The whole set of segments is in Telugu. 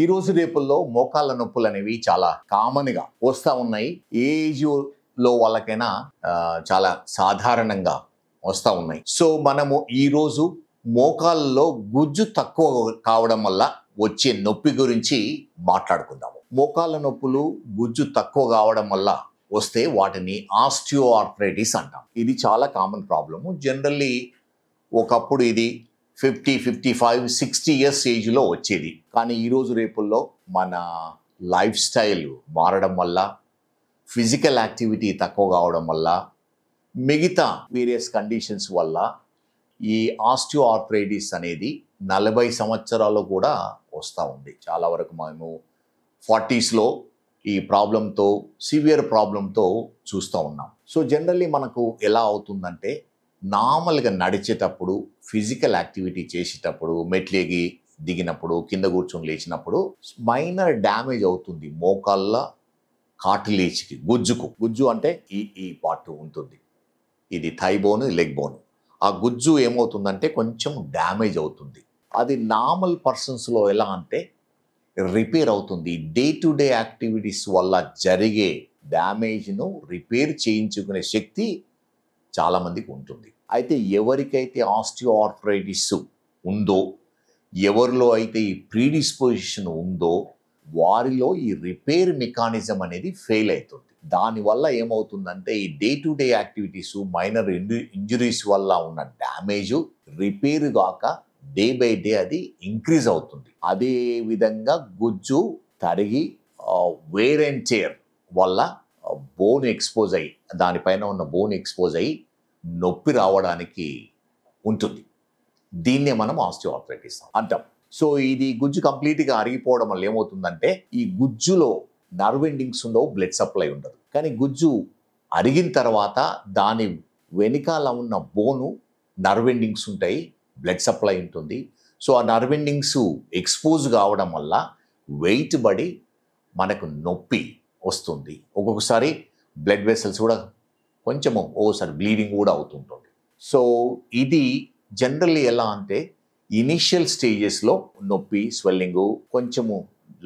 ఈ రోజు రేపుల్లో మోకాళ్ళ నొప్పులు అనేవి చాలా కామన్గా వస్తూ ఉన్నాయి ఏజ్ లో వాళ్ళకైనా చాలా సాధారణంగా వస్తూ ఉన్నాయి సో మనము ఈరోజు మోకాళ్ళలో గుజ్జు తక్కువ కావడం వల్ల వచ్చే నొప్పి గురించి మాట్లాడుకుందాము మోకాళ్ళ నొప్పులు గుజ్జు తక్కువ కావడం వల్ల వస్తే వాటిని ఆస్టియో ఆర్థరైటిస్ అంటాం ఇది చాలా కామన్ ప్రాబ్లము జనరల్లీ ఒకప్పుడు ఇది fifty fifty five sixty years ఏజ్లో వచ్చేది కానీ ఈరోజు రేపుల్లో మన లైఫ్ స్టైల్ మారడం వల్ల ఫిజికల్ యాక్టివిటీ తక్కువ కావడం వల్ల మిగతా వేరియస్ కండిషన్స్ వల్ల ఈ ఆస్టియో ఆర్థరైటిస్ అనేది నలభై సంవత్సరాలు కూడా వస్తూ ఉంది చాలా వరకు మేము ఫార్టీస్లో ఈ ప్రాబ్లంతో సివియర్ ప్రాబ్లంతో చూస్తూ ఉన్నాం సో జనరల్లీ మనకు ఎలా అవుతుందంటే నార్మల్గా నడిచేటప్పుడు ఫిజికల్ యాక్టివిటీ చేసేటప్పుడు మెట్లేగి దిగినప్పుడు కింద కూర్చొని లేచినప్పుడు మైనర్ డ్యామేజ్ అవుతుంది మోకాళ్ళ కాటిలేజ్కి గుజ్జుకు గుజ్జు అంటే ఈ ఈ పార్ట్ ఉంటుంది ఇది థై బోన్ లెగ్ బోన్ ఆ గుజ్జు ఏమవుతుందంటే కొంచెం డ్యామేజ్ అవుతుంది అది నార్మల్ పర్సన్స్లో ఎలా అంటే రిపేర్ అవుతుంది డే టు డే యాక్టివిటీస్ వల్ల జరిగే డ్యామేజ్ను రిపేర్ చేయించుకునే శక్తి చాలామందికి ఉంటుంది అయితే ఎవరికైతే ఆస్టియో ఉందో ఎవరిలో అయితే ఈ ప్రీడిస్పోజిషన్ ఉందో వారిలో ఈ రిపేర్ మెకానిజం అనేది ఫెయిల్ అవుతుంది దానివల్ల ఏమవుతుందంటే ఈ day to day activities minor injuries వల్ల ఉన్న డ్యామేజ్ రిపేర్ కాక డే బై డే అది ఇంక్రీజ్ అవుతుంది అదే విధంగా గుజ్జు తరిగి వేర్ అండ్ చేర్ వల్ల బోన్ ఎక్స్పోజ్ అయ్యి దానిపైన ఉన్న బోన్ ఎక్స్పోజ్ అయ్యి నొప్పి రావడానికి ఉంటుంది దీన్నే మనం ఆస్టియోఆర్థరైటిస్ అంటాం సో ఇది గుజ్జు కంప్లీట్గా అరిగిపోవడం వల్ల ఏమవుతుందంటే ఈ గుజ్జులో నర్వ్ ఎండింగ్స్ ఉండవు బ్లడ్ సప్లై ఉండదు కానీ గుజ్జు అరిగిన తర్వాత దాని వెనుకాల ఉన్న బోను నర్వ్ ఎండింగ్స్ ఉంటాయి బ్లడ్ సప్లై ఉంటుంది సో ఆ నర్వ్ ఎండింగ్స్ ఎక్స్పోజ్ కావడం వల్ల వెయిట్ పడి మనకు నొప్పి వస్తుంది ఒక్కొక్కసారి బ్లడ్ వెసల్స్ కూడా కొంచెము ఓసారి బ్లీడింగ్ కూడా అవుతుంటుంది సో ఇది జనరల్లీ ఎలా అంటే ఇనీషియల్ స్టేజెస్లో నొప్పి స్వెల్లింగు కొంచెము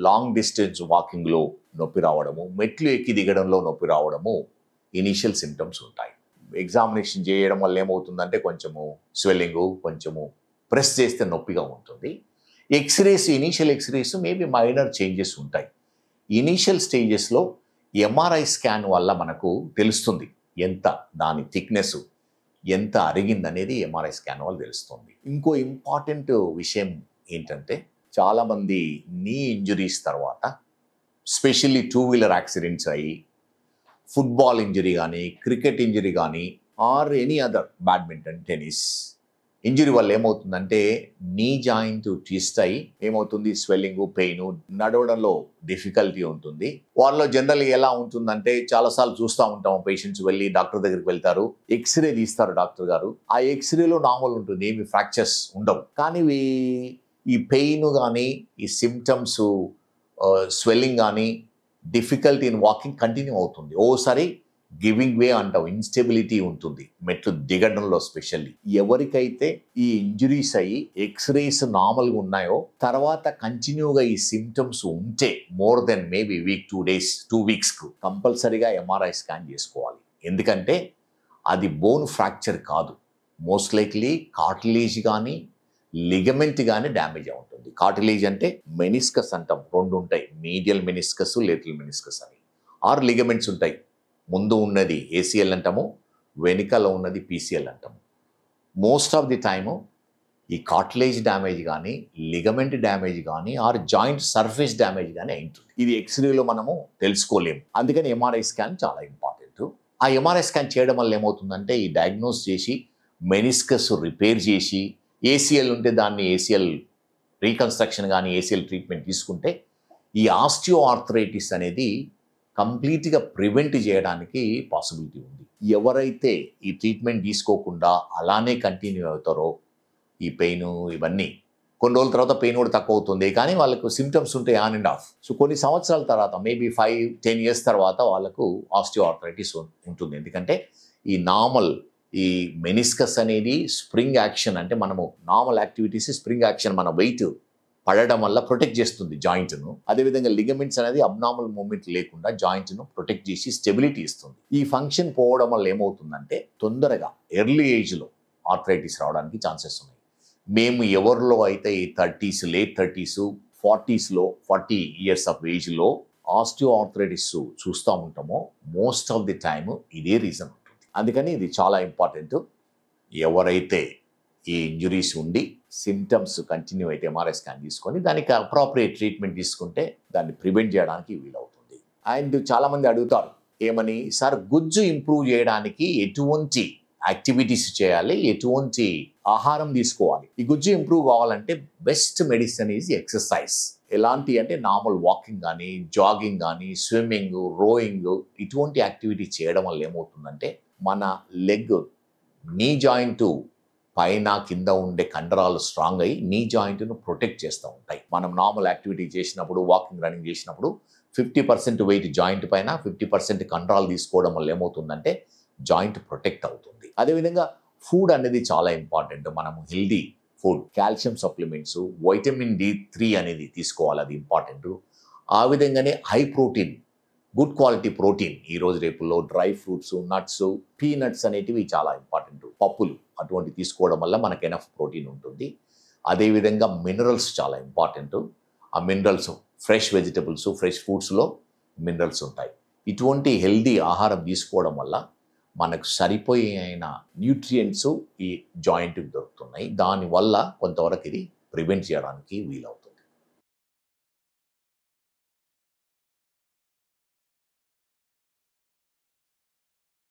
లాంగ్ డిస్టెన్స్ వాకింగ్లో నొప్పి రావడము మెట్లు ఎక్కి దిగడంలో నొప్పి రావడము ఇనీషియల్ సిమ్టమ్స్ ఉంటాయి ఎగ్జామినేషన్ చేయడం వల్ల ఏమవుతుందంటే కొంచెము స్వెల్లింగు కొంచెము ప్రెస్ చేస్తే నొప్పిగా ఉంటుంది x-rays initial x-rays maybe minor changes ఉంటాయి ఇనీషియల్ స్టేజెస్లో ఎంఆర్ఐ స్కాన్ వల్ల మనకు తెలుస్తుంది ఎంత దాని థిక్నెస్ ఎంత అరిగిందనేది ఎంఆర్ఐ స్కాన్ వల్ల తెలుస్తుంది ఇంకో ఇంపార్టెంట్ విషయం ఏంటంటే చాలామంది నీ ఇంజురీస్ తర్వాత స్పెషల్లీ టూ వీలర్ యాక్సిడెంట్స్ అయ్యి ఫుట్బాల్ ఇంజరీ కానీ క్రికెట్ ఇంజరీ కానీ or any other badminton tennis injury వల్ల ఏమవుతుందంటే నీ జాయింట్ ట్విస్ట్ అయి ఏమవుతుంది స్వెల్లింగ్ పెయిన్ నడవడంలో డిఫికల్టీ ఉంటుంది వాళ్ళలో జనరల్గా ఎలా ఉంటుందంటే చాలాసార్లు చూస్తూ ఉంటాము పేషెంట్స్ వెళ్ళి డాక్టర్ దగ్గరికి వెళ్తారు ఎక్స్రే తీస్తారు డాక్టర్ గారు ఆ ఎక్స్రేలో నార్మల్ ఉంటుంది ఏమి ఫ్రాక్చర్స్ ఉండవు కానీ ఈ పెయిన్ కానీ ఈ సిమ్టమ్స్ స్వెల్లింగ్ కానీ డిఫికల్టీ ఇన్ వాకింగ్ కంటిన్యూ అవుతుంది ఓసారి గివింగ్ వే అంటాం ఇన్స్టెబిలిటీ ఉంటుంది మెట్లు దిగడంలో స్పెషల్లీ ఎవరికైతే ఈ ఇంజురీస్ అయ్యి ఎక్స్రేస్ నార్మల్గా ఉన్నాయో తర్వాత కంటిన్యూగా ఈ సిమ్టమ్స్ ఉంటే more than maybe week two days to వీక్స్కు కంపల్సరీగా ఎంఆర్ఐ స్కాన్ చేసుకోవాలి ఎందుకంటే అది బోన్ ఫ్రాక్చర్ కాదు మోస్ట్ లైక్లీ కార్టిలేజ్ కానీ లిగమెంట్ కానీ డ్యామేజ్ అవుతుంది కార్టిలేజ్ అంటే మెనిస్కస్ అంటాం రెండు ఉంటాయి మీడియల్ మెనిస్కస్ లిటిల్ మెనిస్కస్ అని ఆరు లిగమెంట్స్ ఉంటాయి ముందు ఉన్నది ఏసీఎల్ అంటాము వెనుకల ఉన్నది పీసీఎల్ అంటాము మోస్ట్ ఆఫ్ ది టైము ఈ కాట్లేజ్ డ్యామేజ్ కానీ లిగమెంట్ డ్యామేజ్ కానీ ఆర్ జాయింట్ సర్ఫేస్ డ్యామేజ్ కానీ అయింటుంది ఇది ఎక్స్రేలో మనము తెలుసుకోలేము అందుకని ఎంఆర్ఐ స్కాన్ చాలా ఇంపార్టెంట్ ఆ ఎంఆర్ఐ స్కాన్ చేయడం వల్ల ఏమవుతుందంటే ఈ డయాగ్నోస్ చేసి మెనిస్కస్ రిపేర్ చేసి ఏసీఎల్ ఉంటే దాన్ని ఏసీఎల్ రీకన్స్ట్రక్షన్ కానీ ఏసీఎల్ ట్రీట్మెంట్ తీసుకుంటే ఈ ఆస్టియో ఆర్థరైటిస్ అనేది కంప్లీట్గా ప్రివెంట్ చేయడానికి పాసిబిలిటీ ఉంది ఎవరైతే ఈ ట్రీట్మెంట్ తీసుకోకుండా అలానే కంటిన్యూ అవుతారో ఈ పెయిన్ ఇవన్నీ కొన్ని రోజుల తర్వాత పెయిన్ కూడా తక్కువ అవుతుంది కానీ వాళ్ళకు సిమ్టమ్స్ ఉంటాయి ఆన్ అండ్ ఆఫ్ సో కొన్ని సంవత్సరాల తర్వాత మేబీ ఫైవ్ టెన్ ఇయర్స్ తర్వాత వాళ్ళకు ఆస్టియోఆర్థరైటిస్ ఉంటుంది ఎందుకంటే ఈ నార్మల్ ఈ మెనిస్కస్ అనేది స్ప్రింగ్ యాక్షన్ అంటే మనము నార్మల్ యాక్టివిటీస్ స్ప్రింగ్ యాక్షన్ మన వెయిట్ పడడం వల్ల ప్రొటెక్ట్ చేస్తుంది జాయింట్ను అదేవిధంగా లిగమెంట్స్ అనేది అబ్నార్మల్ మూమెంట్ లేకుండా జాయింట్ను ప్రొటెక్ట్ చేసి స్టెబిలిటీ ఇస్తుంది ఈ ఫంక్షన్ పోవడం వల్ల ఏమవుతుందంటే తొందరగా ఎర్లీ ఏజ్లో ఆర్థరైటిస్ రావడానికి ఛాన్సెస్ ఉన్నాయి మేము ఎవరిలో అయితే ఈ థర్టీస్ లేట్ థర్టీస్ ఫార్టీస్లో ఫార్టీ ఇయర్స్ ఆఫ్ ఏజ్లో ఆస్టియో ఆర్థరైటిస్ చూస్తూ ఉంటామో మోస్ట్ ఆఫ్ ది టైమ్ ఇదే రీజన్ ఉంటుంది అందుకని ఇది చాలా ఇంపార్టెంట్ ఎవరైతే ఈ ఇంజురీస్ ఉండి సిమ్టమ్స్ కంటిన్యూ అయితే ఎంఆర్ఐ స్కాన్ తీసుకొని దానికి అప్రాప్రియేట్ ట్రీట్మెంట్ తీసుకుంటే దాన్ని ప్రివెంట్ చేయడానికి వీలవుతుంది అండ్ చాలామంది అడుగుతారు ఏమని సార్ గుజ్జు ఇంప్రూవ్ చేయడానికి ఎటువంటి యాక్టివిటీస్ చేయాలి ఎటువంటి ఆహారం తీసుకోవాలి ఈ గుజ్జు ఇంప్రూవ్ కావాలంటే బెస్ట్ మెడిసిన్ ఈజ్ ఎక్సర్సైజ్ ఎలాంటి అంటే నార్మల్ వాకింగ్ కానీ జాగింగ్ కానీ స్విమ్మింగ్ రోయింగ్ ఇటువంటి యాక్టివిటీ చేయడం వల్ల ఏమవుతుందంటే మన లెగ్ నీ జాయింట్ పైన కింద ఉండే కండరాలు స్ట్రాంగ్ అయ్యి నీ జాయింట్ను ప్రొటెక్ట్ చేస్తూ ఉంటాయి మనం నార్మల్ యాక్టివిటీ చేసినప్పుడు వాకింగ్ రన్నింగ్ చేసినప్పుడు ఫిఫ్టీ పర్సెంట్ వెయిట్ జాయింట్ పైన ఫిఫ్టీ పర్సెంట్ కండరాలు తీసుకోవడం వల్ల ఏమవుతుందంటే జాయింట్ ప్రొటెక్ట్ అవుతుంది అదేవిధంగా ఫుడ్ అనేది చాలా ఇంపార్టెంట్ మనము healthy food calcium supplements vitamin D three అనేది తీసుకోవాలి అది ఇంపార్టెంట్ ఆ విధంగానే high protein good quality protein ఈ రోజు రేపుల్లో డ్రై ఫ్రూట్స్ నట్స్ పీనట్స్ అనేటివి చాలా ఇంపార్టెంట్ పప్పులు అటువంటి తీసుకోవడం వల్ల మనకు ఎనఫ్ ప్రోటీన్ ఉంటుంది అదేవిధంగా మినరల్స్ చాలా ఇంపార్టెంట్ ఆ మినరల్స్ ఫ్రెష్ వెజిటబుల్స్ ఫ్రెష్ ఫ్రూట్స్లో మినరల్స్ ఉంటాయి ఇటువంటి హెల్దీ ఆహారం తీసుకోవడం వల్ల మనకు సరిపోయిన న్యూట్రియంట్స్ ఈ జాయింట్కి దొరుకుతున్నాయి దానివల్ల కొంతవరకు ఇది ప్రివెంట్ చేయడానికి వీలవుతుంది